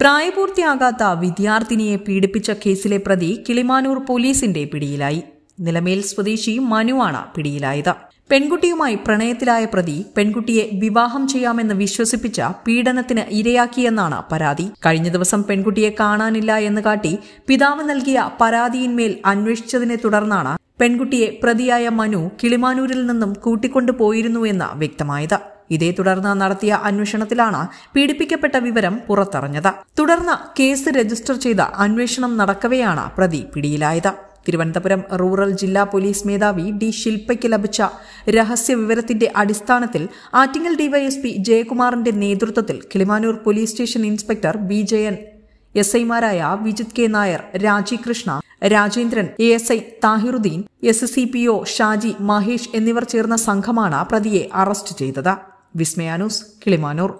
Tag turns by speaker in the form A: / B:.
A: പ്രായപൂർത്തിയാകാത്ത വിദ്യാർത്ഥിനിയെ പീഡിപ്പിച്ച കേസിലെ പ്രതി കിളിമാനൂർ പോലീസിന്റെ പിടിയിലായി നിലമേൽ സ്വദേശി മനുവാണ് പിടിയിലായത് പെൺകുട്ടിയുമായി പ്രണയത്തിലായ പ്രതി പെൺകുട്ടിയെ വിവാഹം ചെയ്യാമെന്ന് വിശ്വസിപ്പിച്ച പീഡനത്തിന് ഇരയാക്കിയെന്നാണ് പരാതി കഴിഞ്ഞ ദിവസം പെൺകുട്ടിയെ കാണാനില്ല എന്ന് കാട്ടി പിതാവ് നൽകിയ പരാതിയിന്മേൽ അന്വേഷിച്ചതിനെ തുടർന്നാണ് പെൺകുട്ടിയെ പ്രതിയായ മനു കിളിമാനൂരിൽ നിന്നും കൂട്ടിക്കൊണ്ടുപോയിരുന്നുവെന്ന് വ്യക്തമായത് ഇതേ തുടർന്ന് നടത്തിയ അന്വേഷണത്തിലാണ് പീഡിപ്പിക്കപ്പെട്ട വിവരം പുറത്തറിഞ്ഞത് തുടർന്ന് കേസ് രജിസ്റ്റർ ചെയ്ത അന്വേഷണം നടക്കവെയാണ് പ്രതി പിടിയിലായത് തിരുവനന്തപുരം റൂറൽ ജില്ലാ പോലീസ് മേധാവി ഡി ശില്പയ്ക്ക് ലഭിച്ച രഹസ്യ വിവരത്തിന്റെ അടിസ്ഥാനത്തിൽ ആറ്റിങ്ങൽ ഡിവൈഎസ്പി ജയകുമാറിന്റെ നേതൃത്വത്തിൽ Kilimanoor police station inspector B Jayan S ഐമാരായ Vijith K Nair Raji Krishna Rajendran A S I Thahiruddin S C P O Shaji Mahesh എന്നിവർ ചേർന്ന സംഘമാണ് പ്രതിയെ അറസ്റ്റ് ചെയ്തത് വിസ്മയാനൂസ് കിളിമാനൂർ